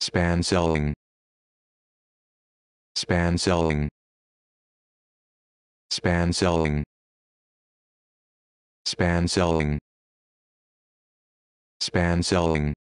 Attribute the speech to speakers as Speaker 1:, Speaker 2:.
Speaker 1: span selling span selling span selling span selling span selling